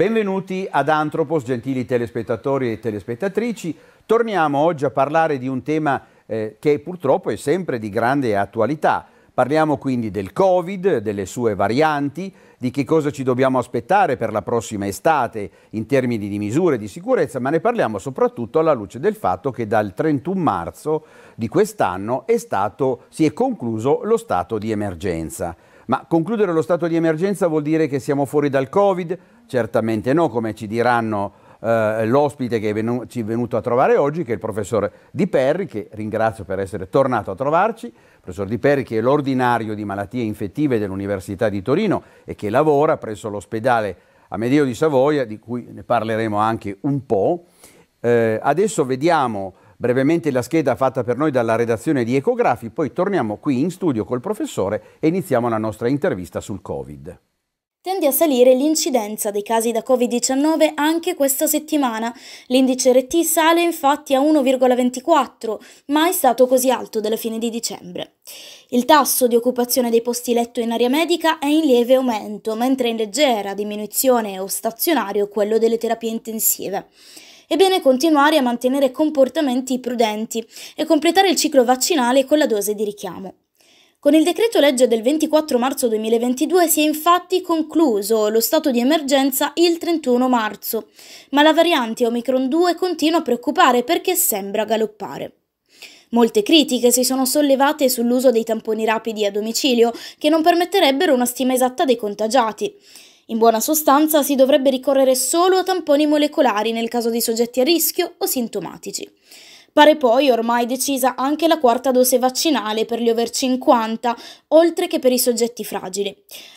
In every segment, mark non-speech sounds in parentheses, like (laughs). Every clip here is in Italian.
Benvenuti ad Antropos, gentili telespettatori e telespettatrici. Torniamo oggi a parlare di un tema eh, che purtroppo è sempre di grande attualità. Parliamo quindi del Covid, delle sue varianti, di che cosa ci dobbiamo aspettare per la prossima estate in termini di misure di sicurezza, ma ne parliamo soprattutto alla luce del fatto che dal 31 marzo di quest'anno è stato, si è concluso lo stato di emergenza. Ma concludere lo stato di emergenza vuol dire che siamo fuori dal Covid, Certamente no, come ci diranno eh, l'ospite che è venu ci è venuto a trovare oggi, che è il professor Di Perri, che ringrazio per essere tornato a trovarci. professor Di Perri che è l'ordinario di malattie infettive dell'Università di Torino e che lavora presso l'ospedale Amedeo di Savoia, di cui ne parleremo anche un po'. Eh, adesso vediamo brevemente la scheda fatta per noi dalla redazione di Ecografi, poi torniamo qui in studio col professore e iniziamo la nostra intervista sul Covid. Tende a salire l'incidenza dei casi da Covid-19 anche questa settimana. L'indice RT sale infatti a 1,24, mai stato così alto dalla fine di dicembre. Il tasso di occupazione dei posti letto in area medica è in lieve aumento, mentre in leggera diminuzione o stazionario quello delle terapie intensive è bene continuare a mantenere comportamenti prudenti e completare il ciclo vaccinale con la dose di richiamo. Con il decreto legge del 24 marzo 2022 si è infatti concluso lo stato di emergenza il 31 marzo, ma la variante Omicron 2 continua a preoccupare perché sembra galoppare. Molte critiche si sono sollevate sull'uso dei tamponi rapidi a domicilio, che non permetterebbero una stima esatta dei contagiati. In buona sostanza si dovrebbe ricorrere solo a tamponi molecolari nel caso di soggetti a rischio o sintomatici. Pare poi ormai decisa anche la quarta dose vaccinale per gli over 50, oltre che per i soggetti fragili,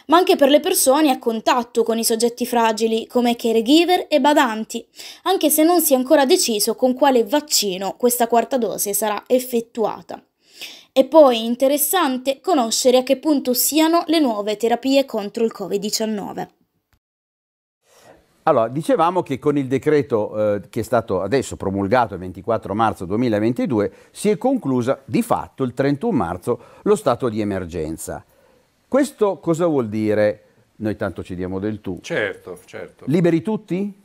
ma anche per le persone a contatto con i soggetti fragili come caregiver e badanti, anche se non si è ancora deciso con quale vaccino questa quarta dose sarà effettuata. E poi interessante conoscere a che punto siano le nuove terapie contro il Covid-19. Allora, dicevamo che con il decreto eh, che è stato adesso promulgato il 24 marzo 2022 si è conclusa di fatto il 31 marzo lo stato di emergenza. Questo cosa vuol dire? Noi tanto ci diamo del tu. Certo, certo. Liberi tutti?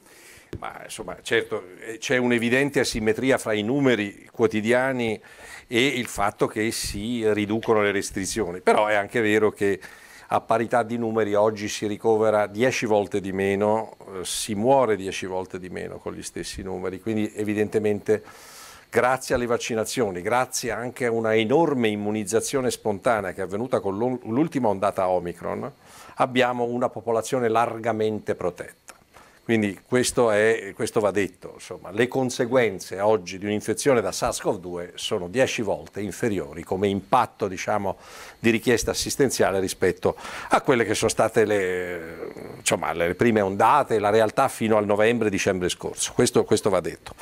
Ma insomma, certo, eh, c'è un'evidente asimmetria fra i numeri quotidiani e il fatto che si riducono le restrizioni, però è anche vero che a parità di numeri oggi si ricovera 10 volte di meno, eh, si muore 10 volte di meno con gli stessi numeri, quindi evidentemente grazie alle vaccinazioni, grazie anche a una enorme immunizzazione spontanea che è avvenuta con l'ultima ondata Omicron, abbiamo una popolazione largamente protetta. Quindi questo, è, questo va detto, insomma, le conseguenze oggi di un'infezione da SARS-CoV-2 sono 10 volte inferiori come impatto diciamo, di richiesta assistenziale rispetto a quelle che sono state le, insomma, le prime ondate, la realtà fino al novembre-dicembre scorso, questo, questo va detto.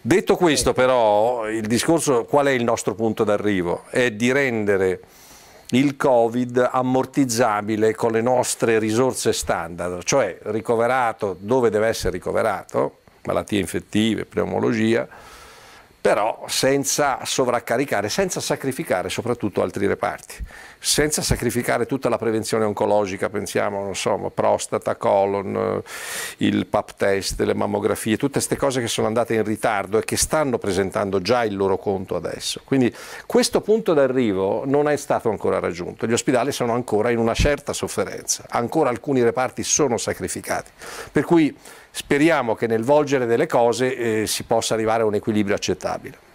Detto questo certo. però, il discorso qual è il nostro punto d'arrivo? È di rendere il Covid ammortizzabile con le nostre risorse standard, cioè ricoverato dove deve essere ricoverato, malattie infettive, pneumologia, però senza sovraccaricare, senza sacrificare soprattutto altri reparti senza sacrificare tutta la prevenzione oncologica, pensiamo, non so, prostata, colon, eh, il pap test, le mammografie, tutte queste cose che sono andate in ritardo e che stanno presentando già il loro conto adesso. Quindi questo punto d'arrivo non è stato ancora raggiunto, gli ospedali sono ancora in una certa sofferenza, ancora alcuni reparti sono sacrificati. Per cui speriamo che nel volgere delle cose eh, si possa arrivare a un equilibrio accettabile.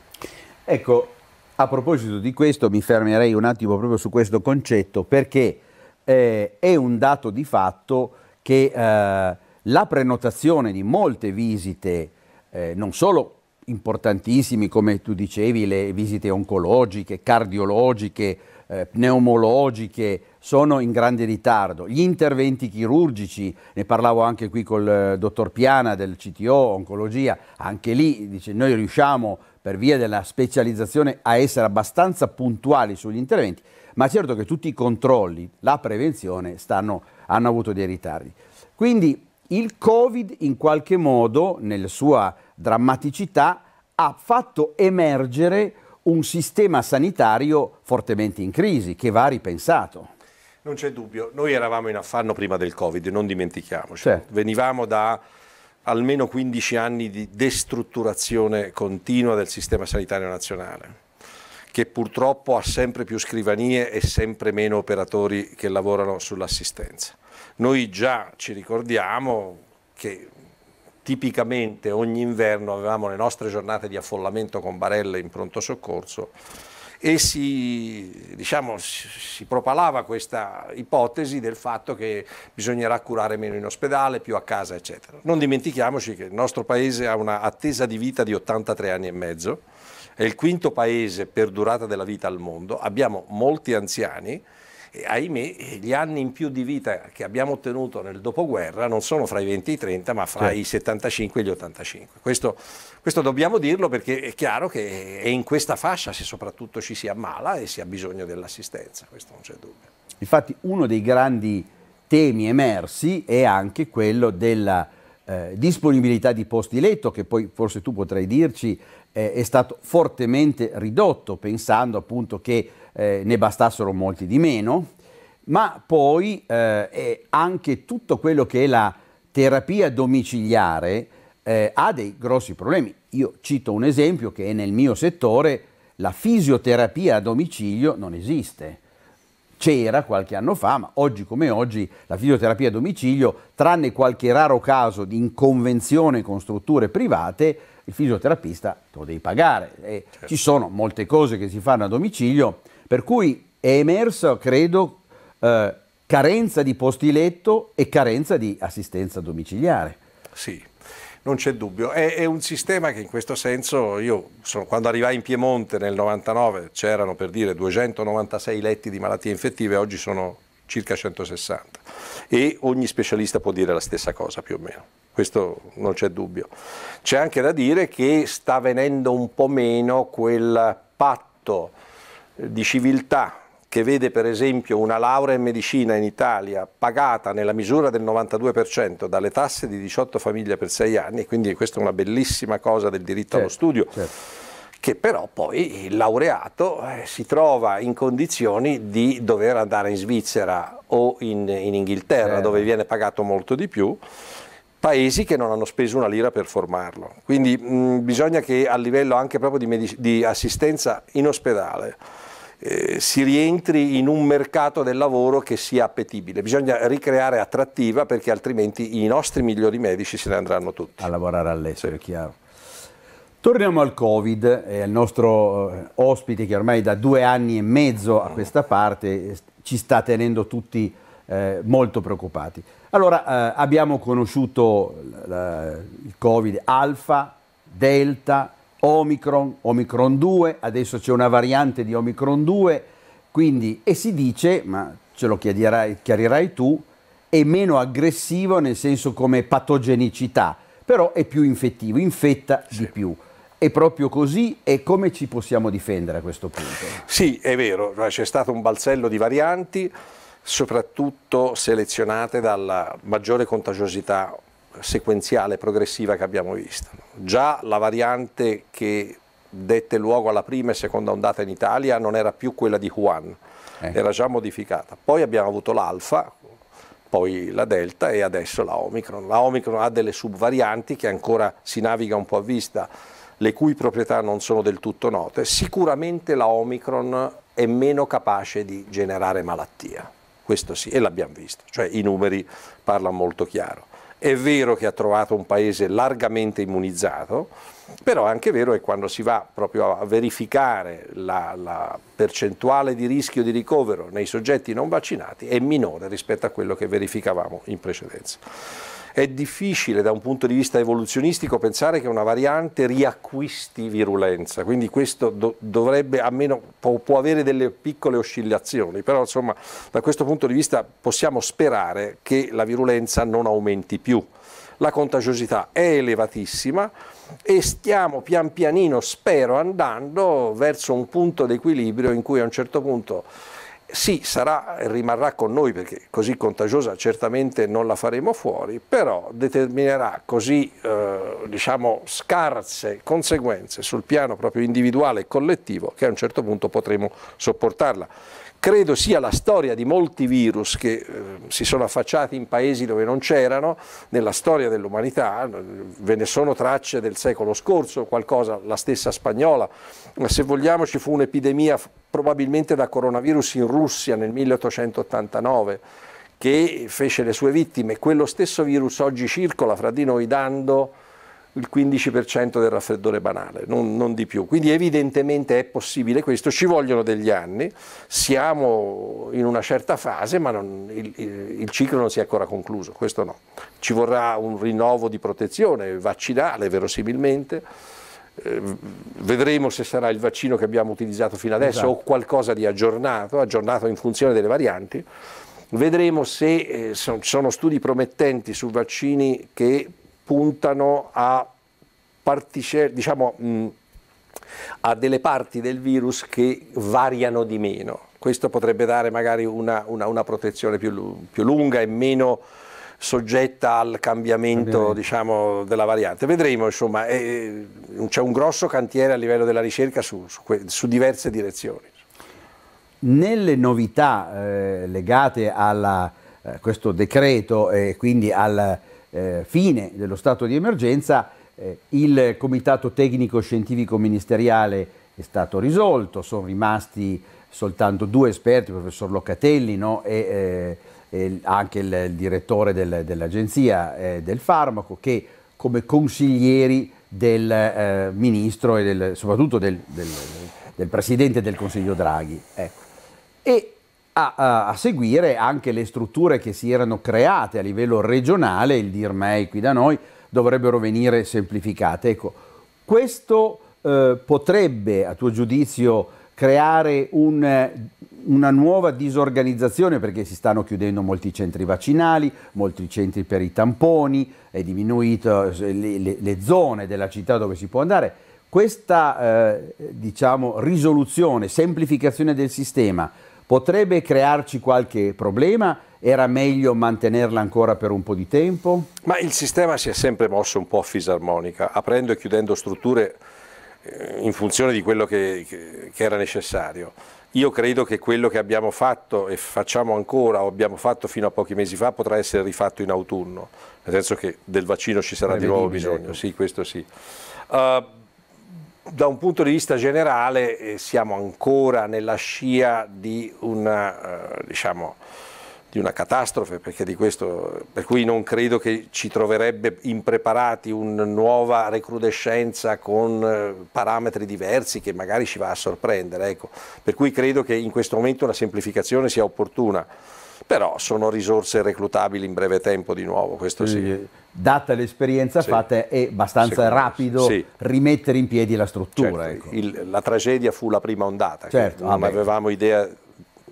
Ecco, a proposito di questo, mi fermerei un attimo proprio su questo concetto perché eh, è un dato di fatto che eh, la prenotazione di molte visite, eh, non solo importantissime come tu dicevi, le visite oncologiche, cardiologiche, eh, pneumologiche, sono in grande ritardo. Gli interventi chirurgici, ne parlavo anche qui col eh, dottor Piana del CTO, oncologia, anche lì dice, noi riusciamo per via della specializzazione a essere abbastanza puntuali sugli interventi, ma certo che tutti i controlli, la prevenzione stanno, hanno avuto dei ritardi. Quindi il Covid in qualche modo, nella sua drammaticità, ha fatto emergere un sistema sanitario fortemente in crisi che va ripensato. Non c'è dubbio, noi eravamo in affanno prima del Covid, non dimentichiamoci. Certo. Venivamo da almeno 15 anni di destrutturazione continua del sistema sanitario nazionale, che purtroppo ha sempre più scrivanie e sempre meno operatori che lavorano sull'assistenza. Noi già ci ricordiamo che tipicamente ogni inverno avevamo le nostre giornate di affollamento con barelle in pronto soccorso e si, diciamo, si, propalava questa ipotesi del fatto che bisognerà curare meno in ospedale, più a casa, eccetera. Non dimentichiamoci che il nostro paese ha una attesa di vita di 83 anni e mezzo, è il quinto paese per durata della vita al mondo, abbiamo molti anziani, ahimè, gli anni in più di vita che abbiamo ottenuto nel dopoguerra non sono fra i 20 e i 30, ma fra sì. i 75 e gli 85. Questo, questo dobbiamo dirlo perché è chiaro che è in questa fascia se soprattutto ci si ammala e si ha bisogno dell'assistenza, questo non c'è dubbio. Infatti uno dei grandi temi emersi è anche quello della eh, disponibilità di posti letto, che poi forse tu potrai dirci eh, è stato fortemente ridotto, pensando appunto che eh, ne bastassero molti di meno, ma poi eh, anche tutto quello che è la terapia domiciliare eh, ha dei grossi problemi. Io cito un esempio che è nel mio settore, la fisioterapia a domicilio non esiste. C'era qualche anno fa, ma oggi come oggi la fisioterapia a domicilio, tranne qualche raro caso di inconvenzione con strutture private, il fisioterapista lo devi pagare. Certo. Ci sono molte cose che si fanno a domicilio, per cui è emersa, credo, eh, carenza di posti letto e carenza di assistenza domiciliare. Sì, non c'è dubbio. È, è, un sistema che in questo senso, io sono, quando arrivai in Piemonte nel 99 c'erano per dire 296 letti di malattie infettive, oggi sono circa 160 e ogni specialista può dire la stessa cosa più o meno. Questo non c'è dubbio. C'è anche da dire che sta venendo un po' meno quel patto di civiltà che vede per esempio una laurea in medicina in Italia pagata nella misura del 92% dalle tasse di 18 famiglie per 6 anni, quindi questa è una bellissima cosa del diritto certo, allo studio, certo. che però poi il laureato eh, si trova in condizioni di dover andare in Svizzera o in, in Inghilterra certo. dove viene pagato molto di più paesi che non hanno speso una lira per formarlo. Quindi mh, bisogna che a livello anche proprio di, di assistenza in ospedale eh, si rientri in un mercato del lavoro che sia appetibile. Bisogna ricreare attrattiva perché altrimenti i nostri migliori medici se ne andranno tutti. A lavorare all'estero, sì. chiaro. Torniamo al Covid e eh, al nostro eh, ospite che ormai da due anni e mezzo a questa parte eh, ci sta tenendo tutti eh, molto preoccupati. Allora eh, abbiamo conosciuto il Covid alfa, delta, Omicron, Omicron 2, adesso c'è una variante di Omicron 2, quindi, e si dice, ma ce lo chiarirai, chiarirai tu, è meno aggressivo nel senso come patogenicità, però è più infettivo, infetta sì. di più. È proprio così e come ci possiamo difendere a questo punto? Sì, è vero, cioè, c'è stato un balzello di varianti, soprattutto selezionate dalla maggiore contagiosità sequenziale progressiva che abbiamo visto già la variante che dette luogo alla prima e seconda ondata in Italia non era più quella di Juan, ecco. Eh. era già modificata. Poi abbiamo avuto l'alfa, poi la delta e adesso la Omicron. La Omicron ha delle subvarianti che ancora si naviga un po' a vista, le cui proprietà non sono del tutto note. Sicuramente la Omicron è meno capace di generare malattia, questo sì, e l'abbiamo visto, cioè i numeri parlano molto chiaro. È vero che ha trovato un paese largamente immunizzato, però è anche vero che quando si va proprio a verificare la, la, percentuale di rischio di ricovero nei soggetti non vaccinati è minore rispetto a quello che verificavamo in precedenza. È difficile da un punto di vista evoluzionistico pensare che una variante riacquisti virulenza, quindi questo do, dovrebbe, almeno può, può avere delle piccole oscillazioni, però insomma da questo punto di vista possiamo sperare che la virulenza non aumenti più. La contagiosità è elevatissima e stiamo pian pianino, spero, andando verso un punto di equilibrio in cui a un certo punto sì, sarà, rimarrà con noi perché così contagiosa certamente non la faremo fuori, però determinerà così eh, diciamo, scarse conseguenze sul piano proprio individuale e collettivo che a un certo punto potremo sopportarla credo sia la storia di molti virus che eh, si sono affacciati in paesi dove non c'erano, nella storia dell'umanità, eh, ve ne sono tracce del secolo scorso, qualcosa, la stessa spagnola, ma se vogliamo ci fu un'epidemia probabilmente da coronavirus in Russia nel 1889 che fece le sue vittime, quello stesso virus oggi circola fra di noi dando il 15% del raffreddore banale, non, non, di più. Quindi evidentemente è possibile questo, ci vogliono degli anni, siamo in una certa fase ma non, il, il, ciclo non si è ancora concluso, questo no. Ci vorrà un rinnovo di protezione vaccinale verosimilmente, eh, vedremo se sarà il vaccino che abbiamo utilizzato fino adesso esatto. o qualcosa di aggiornato, aggiornato in funzione delle varianti. Vedremo se ci eh, sono studi promettenti su vaccini che puntano a particelle, diciamo, mh, mm, a delle parti del virus che variano di meno. Questo potrebbe dare magari una, una, una protezione più, più, lunga e meno soggetta al cambiamento diciamo, della variante. Vedremo, insomma, c'è un grosso cantiere a livello della ricerca su, su, su diverse direzioni. Nelle novità eh, legate a eh, questo decreto e eh, quindi al eh, fine dello stato di emergenza eh, il comitato tecnico scientifico ministeriale è stato risolto, sono rimasti soltanto due esperti, il professor Locatelli no? e, eh, e, anche il, il direttore del, dell'agenzia eh, del farmaco che come consiglieri del eh, ministro e del, soprattutto del, del, del, presidente del Consiglio Draghi. Ecco. E a, a, seguire anche le strutture che si erano create a livello regionale, il DIRMEI qui da noi, dovrebbero venire semplificate. Ecco, questo eh, potrebbe, a tuo giudizio, creare un, una nuova disorganizzazione perché si stanno chiudendo molti centri vaccinali, molti centri per i tamponi, è diminuito eh, le, le, le zone della città dove si può andare. Questa eh, diciamo, risoluzione, semplificazione del sistema Potrebbe crearci qualche problema? Era meglio mantenerla ancora per un po' di tempo? Ma il sistema si è sempre mosso un po' a fisarmonica, aprendo e chiudendo strutture eh, in funzione di quello che, che, era necessario. Io credo che quello che abbiamo fatto e facciamo ancora o abbiamo fatto fino a pochi mesi fa potrà essere rifatto in autunno, nel senso che del vaccino ci sarà di nuovo ecco. bisogno, sì, questo sì. Uh, da un punto di vista generale eh, siamo ancora nella scia di una, eh, diciamo, di una catastrofe, di questo, per cui non credo che ci troverebbe impreparati una nuova recrudescenza con eh, parametri diversi che magari ci va a sorprendere. Ecco. Per cui credo che in questo momento una semplificazione sia opportuna, però sono risorse reclutabili in breve tempo di nuovo, questo sì. sì data l'esperienza sì. fatta, è abbastanza rapido sì. rimettere in piedi la struttura. Certo. Ecco. Il, la tragedia fu la prima ondata, certo. non avevamo idea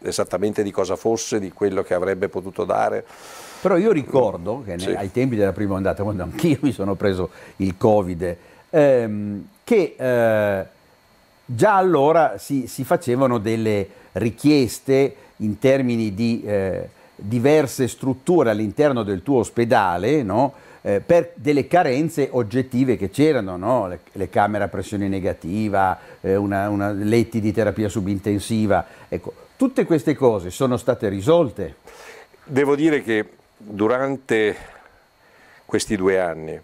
esattamente di cosa fosse, di quello che avrebbe potuto dare. Però io ricordo che sì. ai tempi della prima ondata, quando anch'io mi sono preso il Covid, ehm, che eh, già allora si, si, facevano delle richieste in termini di eh, diverse strutture all'interno del tuo ospedale, no? eh, per delle carenze oggettive che c'erano, no? le, le, camere a pressione negativa, eh, una, una, letti di terapia subintensiva. Ecco, tutte queste cose sono state risolte. Devo dire che durante questi due anni,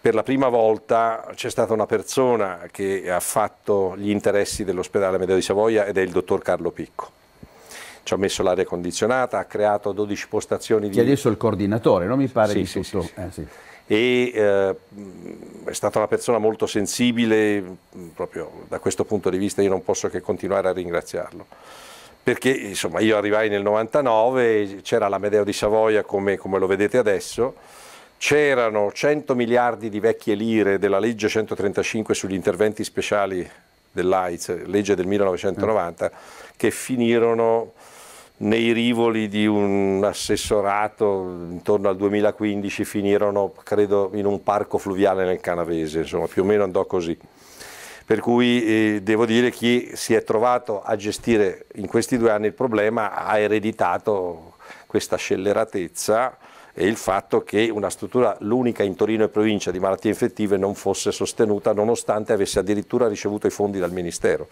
per la prima volta c'è stata una persona che ha fatto gli interessi dell'ospedale Medeo di Savoia ed è il dottor Carlo Picco ci ha messo l'aria condizionata, ha creato 12 postazioni di... Che adesso è il coordinatore, non mi pare sì, di sì, tutto. Sì, sì. Eh, e eh, è stata una persona molto sensibile, proprio da questo punto di vista io non posso che continuare a ringraziarlo perché insomma, io arrivai nel 99, c'era l'Amedeo di Savoia come, come lo vedete adesso, c'erano 100 miliardi di vecchie lire della legge 135 sugli interventi speciali dell'AIDS, legge del 1990, eh. che finirono nei rivoli di un assessorato intorno al 2015 finirono credo in un parco fluviale nel Canavese, insomma più o meno andò così. Per cui eh, devo dire che chi si è trovato a gestire in questi due anni il problema ha ereditato questa scelleratezza e il fatto che una struttura, l'unica in Torino e provincia di malattie infettive, non fosse sostenuta nonostante avesse addirittura ricevuto i fondi dal Ministero.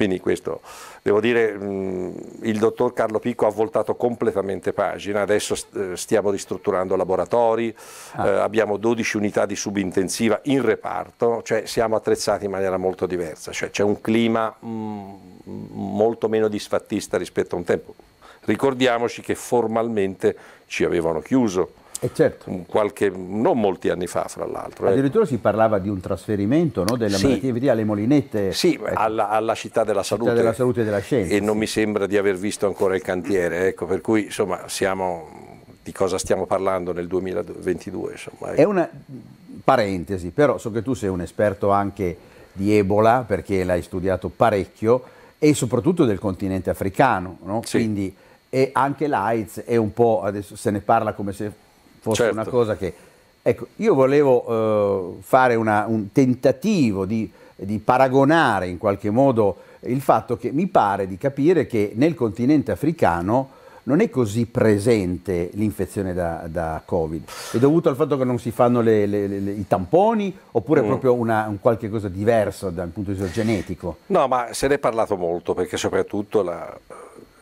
Quindi questo, devo dire, il dottor Carlo Picco ha voltato completamente pagina, adesso eh, stiamo ristrutturando laboratori, ah. Eh, abbiamo 12 unità di subintensiva in reparto, cioè siamo attrezzati in maniera molto diversa, cioè c'è un clima molto meno disfattista rispetto a un tempo. Ricordiamoci che formalmente ci avevano chiuso eh certo. qualche, non molti anni fa fra l'altro. Ecco. Addirittura eh. si parlava di un trasferimento no, della sì. malattia alle Molinette. Sì, ecco. alla, alla, città della città salute. della salute e della scienza. E sì. non mi sembra di aver visto ancora il cantiere, ecco, per cui insomma siamo di cosa stiamo parlando nel 2022. Insomma. Ecco. È una parentesi, però so che tu sei un esperto anche di Ebola perché l'hai studiato parecchio e soprattutto del continente africano, no? sì. quindi e anche l'AIDS è un po', adesso se ne parla come se fosse certo. una cosa che... Ecco, io volevo eh, fare una, un tentativo di, di, paragonare in qualche modo il fatto che mi pare di capire che nel continente africano non è così presente l'infezione da, da, Covid. È dovuto al fatto che non si fanno le, le, le, i tamponi oppure mm. proprio una, un qualche cosa diverso dal punto di vista genetico? No, ma se ne è parlato molto perché soprattutto la,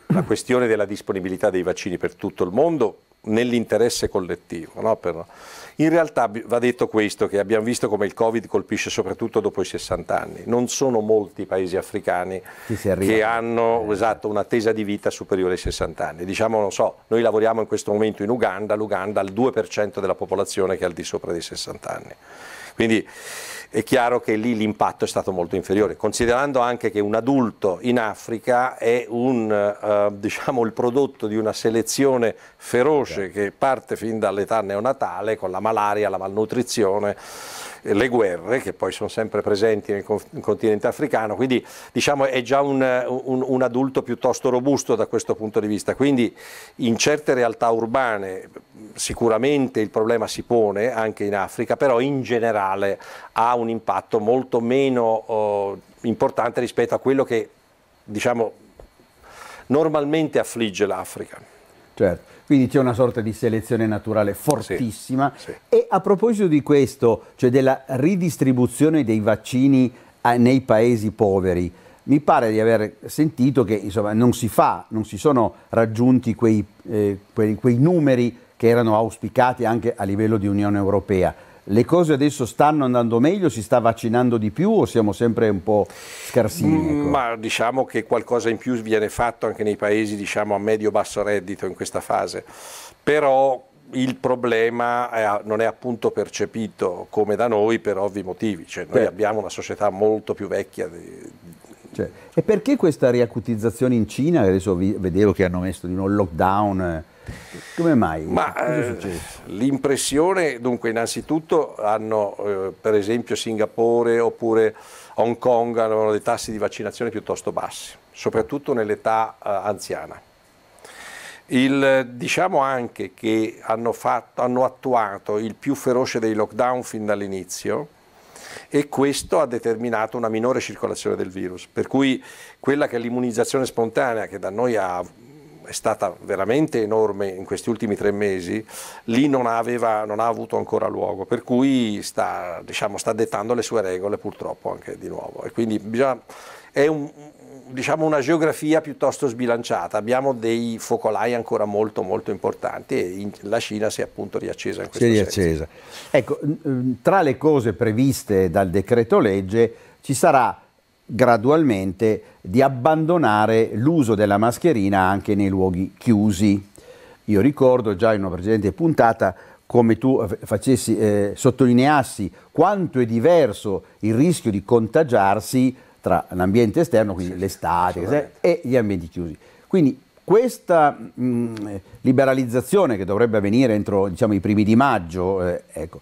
la questione della disponibilità dei vaccini per tutto il mondo nell'interesse collettivo. No? Per, in realtà va detto questo, che abbiamo visto come il Covid colpisce soprattutto dopo i 60 anni. Non sono molti i paesi africani che hanno eh. esatto, un'attesa di vita superiore ai 60 anni. Diciamo, non so, noi lavoriamo in questo momento in Uganda, l'Uganda ha il 2% della popolazione che è al di sopra dei 60 anni. Quindi è chiaro che lì l'impatto è stato molto inferiore, considerando anche che un adulto in Africa è un, eh, diciamo, il prodotto di una selezione feroce certo. che parte fin dall'età neonatale con la malaria, la malnutrizione, le guerre che poi sono sempre presenti nel continente africano, quindi diciamo, è già un, un, un adulto piuttosto robusto da questo punto di vista. Quindi in certe realtà urbane sicuramente il problema si pone anche in Africa, però in generale ha un impatto molto meno oh, importante rispetto a quello che diciamo, normalmente affligge l'Africa. Certo. Quindi c'è una sorta di selezione naturale fortissima. Sì, sì. E a proposito di questo, cioè della ridistribuzione dei vaccini eh, nei paesi poveri, mi pare di aver sentito che insomma, non si fa, non si sono raggiunti quei, eh, quei, quei numeri che erano auspicati anche a livello di Unione Europea le cose adesso stanno andando meglio, si sta vaccinando di più o siamo sempre un po' scarsini? Mm, ecco? Ma diciamo che qualcosa in più viene fatto anche nei paesi diciamo, a medio-basso reddito in questa fase, però il problema è, non è appunto percepito come da noi per ovvi motivi, cioè, noi Beh. Certo. abbiamo una società molto più vecchia di, cioè, e perché questa riacutizzazione in Cina? Adesso vi, vedevo che hanno messo di nuovo il lockdown. Eh, come mai? Ma, eh, l'impressione, dunque, innanzitutto hanno eh, per esempio Singapore oppure Hong Kong hanno dei tassi di vaccinazione piuttosto bassi, soprattutto nell'età eh, anziana. Il, diciamo anche che hanno, fatto, hanno attuato il più feroce dei lockdown fin dall'inizio, e questo ha determinato una minore circolazione del virus, per cui quella che è l'immunizzazione spontanea che da noi ha è stata veramente enorme in questi ultimi tre mesi, lì non, aveva, non ha avuto ancora luogo, per cui sta, diciamo, sta, dettando le sue regole purtroppo anche di nuovo. E quindi bisogna, è un, diciamo una geografia piuttosto sbilanciata, abbiamo dei focolai ancora molto molto importanti e in, la Cina si è appunto riaccesa in questo senso. si è riaccesa. Senso. Ecco, tra le cose previste dal decreto legge ci sarà gradualmente di abbandonare l'uso della mascherina anche nei luoghi chiusi. Io ricordo già in una precedente puntata come tu facessi, eh, sottolineassi quanto è diverso il rischio di contagiarsi tra l'ambiente esterno, quindi sì, l'estate, eh, e gli ambienti chiusi. Quindi questa mh, liberalizzazione che dovrebbe avvenire entro diciamo, i primi di maggio, eh, ecco,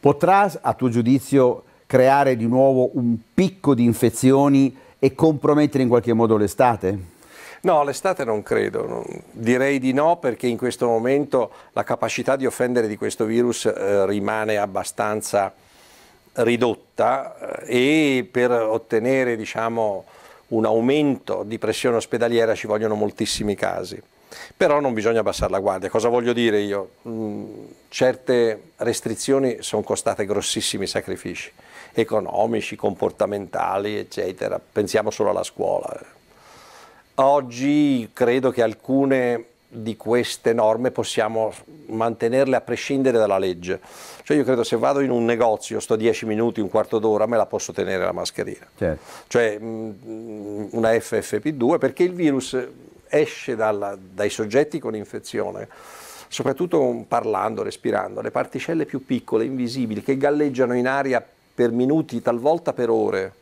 potrà a tuo giudizio creare di nuovo un picco di infezioni e compromettere in qualche modo l'estate? No, l'estate non credo, direi di no perché in questo momento la capacità di offendere di questo virus eh, rimane abbastanza ridotta eh, e per ottenere diciamo, un aumento di pressione ospedaliera ci vogliono moltissimi casi. Però non bisogna abbassare la guardia. Cosa voglio dire io? Mm, certe restrizioni sono costate grossissimi sacrifici economici, comportamentali, eccetera. Pensiamo solo alla scuola. Oggi credo che alcune di queste norme possiamo mantenerle a prescindere dalla legge. Cioè io credo se vado in un negozio, sto 10 minuti, un quarto d'ora, me la posso tenere la mascherina. Certo. Cioè mm, una FFP2 perché il virus esce dalla, dai soggetti con infezione, soprattutto parlando, respirando, le particelle più piccole, invisibili, che galleggiano in aria per minuti, talvolta per ore.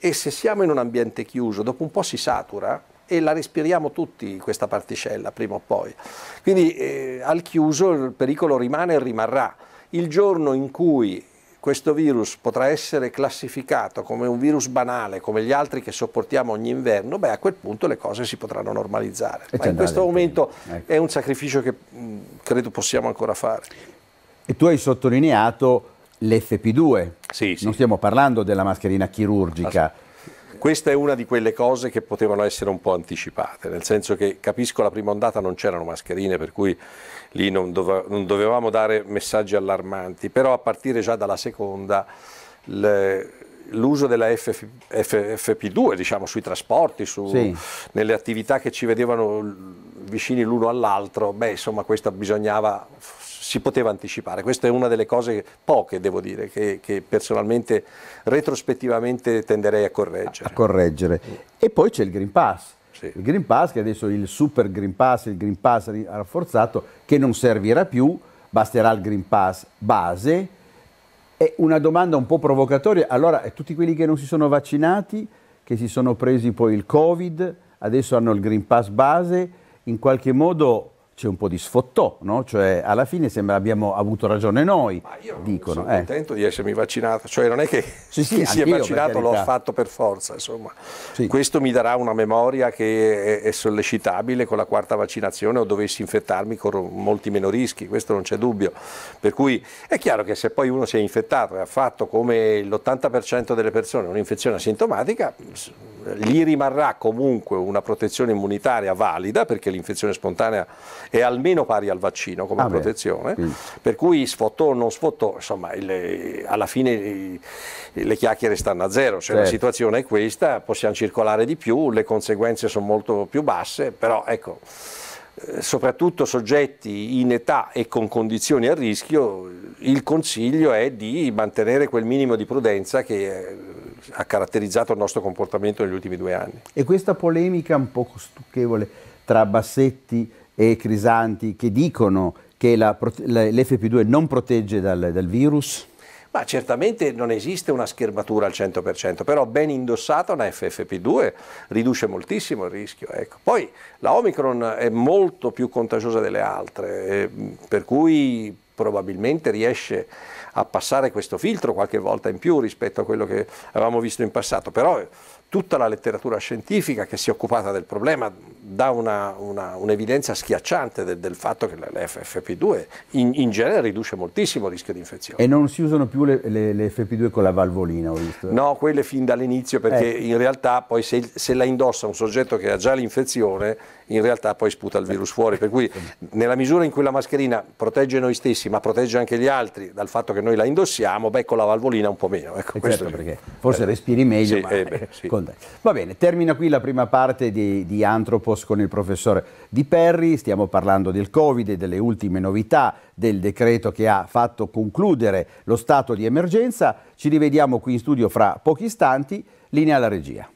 E se siamo in un ambiente chiuso, dopo un po' si satura e la respiriamo tutti questa particella, prima o poi. Quindi eh, al chiuso il pericolo rimane e rimarrà. Il giorno in cui questo virus potrà essere classificato come un virus banale, come gli altri che sopportiamo ogni inverno, beh a quel punto le cose si potranno normalizzare. E Ma in questo momento ecco. è un sacrificio che mh, mm, credo possiamo ancora fare. E tu hai sottolineato l'FP2. Sì, sì. Non stiamo parlando della mascherina chirurgica. Questa è una di quelle cose che potevano essere un po' anticipate, nel senso che capisco la prima ondata non c'erano mascherine, per cui lì non, dovevamo dare messaggi allarmanti, però a partire già dalla seconda l'uso della FP, 2 diciamo, sui trasporti, su, sì. nelle attività che ci vedevano vicini l'uno all'altro, beh insomma questa bisognava si poteva anticipare. Questa è una delle cose poche, devo dire, che, che personalmente, retrospettivamente tenderei a correggere. A correggere. E poi c'è il Green Pass. Sì. Il Green Pass, che adesso è il super Green Pass, il Green Pass rafforzato, che non servirà più, basterà il Green Pass base. È una domanda un po' provocatoria. Allora, eh, tutti quelli che non si sono vaccinati, che si sono presi poi il Covid, adesso hanno il Green Pass base, in qualche modo c'è un po' di sfottò, no? cioè alla fine sembra abbiamo avuto ragione noi, Ma io dicono. Sono eh. contento di essermi vaccinato, cioè non è che (laughs) sì, sì, chi si è vaccinato l'ho fatto per forza, insomma. Sì. Questo mi darà una memoria che è, sollecitabile con la quarta vaccinazione o dovessi infettarmi con molti meno rischi, questo non c'è dubbio. Per cui è chiaro che se poi uno si è infettato e ha fatto come l'80% delle persone un'infezione asintomatica, gli rimarrà comunque una protezione immunitaria valida perché l'infezione spontanea è almeno pari al vaccino come ah protezione, mm. per cui sfottò o non sfottò, insomma il, alla fine le chiacchiere stanno a zero, se certo. la situazione è questa possiamo circolare di più, le conseguenze sono molto più basse, però ecco eh, soprattutto soggetti in età e con condizioni a rischio, il consiglio è di mantenere quel minimo di prudenza che eh, ha caratterizzato il nostro comportamento negli ultimi due anni. E questa polemica un po' stucchevole tra Bassetti e Crisanti che dicono che l'FP2 non protegge dal, dal virus? Ma certamente non esiste una schermatura al 100%, però ben indossata una FFP2 riduce moltissimo il rischio. Ecco. Poi la Omicron è molto più contagiosa delle altre, eh, per cui probabilmente riesce a passare questo filtro qualche volta in più rispetto a quello che avevamo visto in passato, però tutta la letteratura scientifica che si è occupata del problema dà una, una, un'evidenza schiacciante del, del, fatto che l'FFP2 in, in, genere riduce moltissimo il rischio di infezione. E non si usano più le, le, le FFP2 con la valvolina, ho visto? No, quelle fin dall'inizio perché eh. in realtà poi se, se, la indossa un soggetto che ha già l'infezione, in realtà poi sputa il virus fuori, per cui nella misura in cui la mascherina protegge noi stessi ma protegge anche gli altri dal fatto che noi la indossiamo, beh con la valvolina un po' meno. Ecco, eh, certo, perché forse eh. respiri meglio, sì, ma... Eh beh, sì. Va bene, termina qui la prima parte di, di Antropos con il professore Di Perri, stiamo parlando del Covid e delle ultime novità del decreto che ha fatto concludere lo stato di emergenza. Ci rivediamo qui in studio fra pochi istanti, linea alla regia.